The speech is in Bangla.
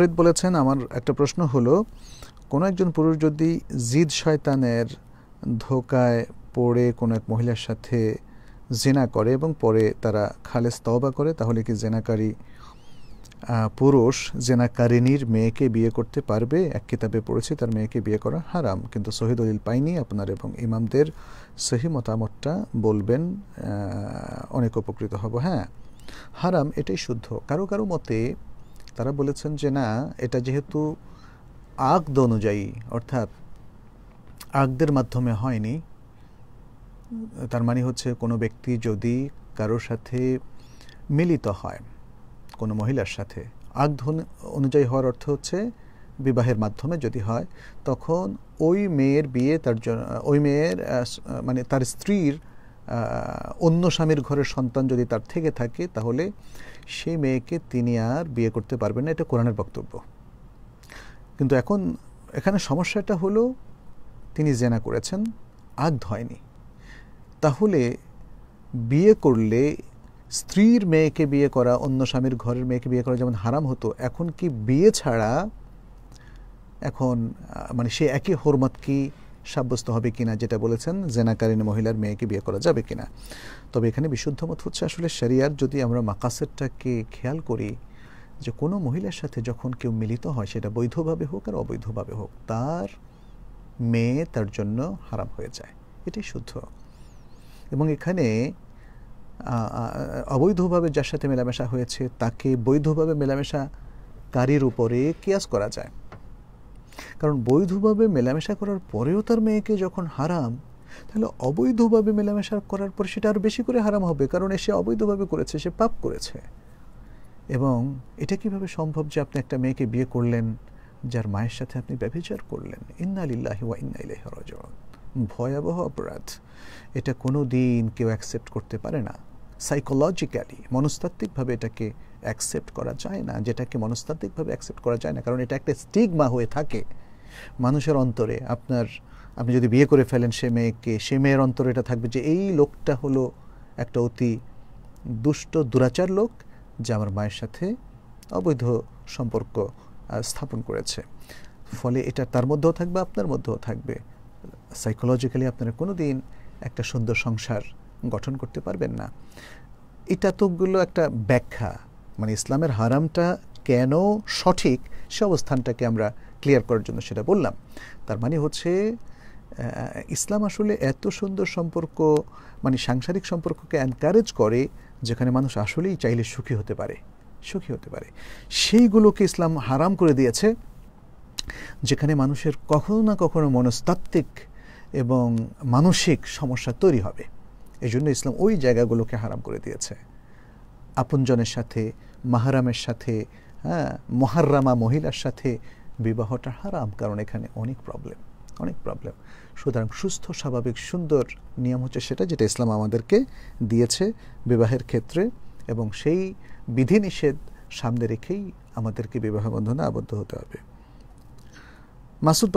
ফরিদ বলেছেন আমার একটা প্রশ্ন হলো কোনো একজন পুরুষ যদি জিদ শয়তানের ধোকায় পড়ে কোনো এক মহিলার সাথে জেনা করে এবং পরে তারা খালে স্তবা করে তাহলে কি জেনাকারী পুরুষ জেনাকারিনীর মেয়েকে বিয়ে করতে পারবে এক কিতাবে পড়েছি তার মেয়েকে বিয়ে করা হারাম কিন্তু শহীদ অলিল পাইনি আপনার এবং ইমামদের সহি মতামতটা বলবেন অনেক উপকৃত হব হ্যাঁ হারাম এটাই শুদ্ধ কারো কারো মতে তারা বলেছেন যে না এটা যেহেতু আগদ অনুযায়ী অর্থাৎ আগদের মাধ্যমে হয়নি তার মানে হচ্ছে কোনো ব্যক্তি যদি কারোর সাথে মিলিত হয় কোনো মহিলার সাথে আগধ অনুযায়ী হওয়ার অর্থ হচ্ছে বিবাহের মাধ্যমে যদি হয় তখন ওই মেয়ের বিয়ে তার ওই মেয়ের মানে তার স্ত্রীর অন্য স্বামীর ঘরের সন্তান যদি তার থেকে থাকে তাহলে সেই মেয়েকে তিনি আর বিয়ে করতে পারবেন না এটা কোরআনের বক্তব্য কিন্তু এখন এখানে সমস্যাটা হলো তিনি জেনা করেছেন আগ হয়নি তাহলে বিয়ে করলে স্ত্রীর মেয়েকে বিয়ে করা অন্য স্বামীর ঘরের মেয়েকে বিয়ে করা যেমন হারাম হতো এখন কি বিয়ে ছাড়া এখন মানে সে একই হরমত কি সাব্যস্ত হবে কিনা যেটা বলেছেন জেনাকালীন মহিলার মেয়েকে বিয়ে করা যাবে কিনা তবে এখানে বিশুদ্ধ মত হচ্ছে আসলে শরিয়ার যদি আমরা মাকাসেরটাকে খেয়াল করি যে কোনো মহিলার সাথে যখন কেউ মিলিত হয় সেটা বৈধভাবে হোক আর অবৈধভাবে হোক তার মেয়ে তার জন্য হারাম হয়ে যায় এটাই শুদ্ধ এবং এখানে অবৈধভাবে যার সাথে মেলামেশা হয়েছে তাকে বৈধভাবে মেলামেশা মেলামেশাকারীর উপরে কিয়াস করা যায় কারণ বৈধভাবে মেলামেশা করার পরেও তার মেয়েকে যখন হারাম তাহলে অবৈধভাবে মেলামেশা করার পর সেটা আরও বেশি করে হারাম হবে কারণ সে অবৈধভাবে করেছে সে পাপ করেছে এবং এটা কিভাবে সম্ভব যে আপনি একটা মেয়েকে বিয়ে করলেন যার মায়ের সাথে আপনি ব্যভিচার করলেন ইন্না লিল্লাহি ওয়া ইন্না রাজিউন ভয়াবহ অপরাধ এটা কোনো দিন কেউ অ্যাকসেপ্ট করতে পারে না সাইকোলজিক্যালি মনস্তাত্ত্বিকভাবে এটাকে অ্যাকসেপ্ট করা যায় না যেটাকে মনস্তাত্ত্বিকভাবে অ্যাকসেপ্ট করা যায় না কারণ এটা একটা স্টিগমা হয়ে থাকে মানুষের অন্তরে আপনার আপনি যদি বিয়ে করে ফেলেন সে মেয়েকে সে মেয়ের অন্তরে এটা থাকবে যে এই লোকটা হলো একটা অতি দুষ্ট দুরাচার লোক যা আমার মায়ের সাথে অবৈধ সম্পর্ক স্থাপন করেছে ফলে এটা তার মধ্যেও থাকবে আপনার মধ্যেও থাকবে সাইকোলজিক্যালি আপনারা কোনো দিন একটা সুন্দর সংসার গঠন করতে পারবেন না এটা তোগুলো একটা ব্যাখ্যা মানে ইসলামের হারামটা কেন সঠিক সে অবস্থানটাকে আমরা ক্লিয়ার করার জন্য সেটা বললাম তার মানে হচ্ছে ইসলাম আসলে এত সুন্দর সম্পর্ক মানে সাংসারিক সম্পর্ককে এনকারেজ করে যেখানে মানুষ আসলেই চাইলে সুখী হতে পারে সুখী হতে পারে সেইগুলোকে ইসলাম হারাম করে দিয়েছে যেখানে মানুষের কখনো না কখনো মনস্তাত্ত্বিক এবং মানসিক সমস্যা তৈরি হবে এই জন্য ইসলাম ওই জায়গাগুলোকে হারাম করে দিয়েছে আপনজনের সাথে মাহারামের সাথে হ্যাঁ মহারামা মহিলার সাথে বিবাহটা হারাম কারণ এখানে অনেক প্রবলেম অনেক প্রবলেম সুতরাং সুস্থ স্বাভাবিক সুন্দর নিয়ম হচ্ছে সেটা যেটা ইসলাম আমাদেরকে দিয়েছে বিবাহের ক্ষেত্রে এবং সেই বিধিনিষেধ সামনে রেখেই আমাদেরকে বিবাহ বন্ধনে আবদ্ধ হতে হবে মাসুদ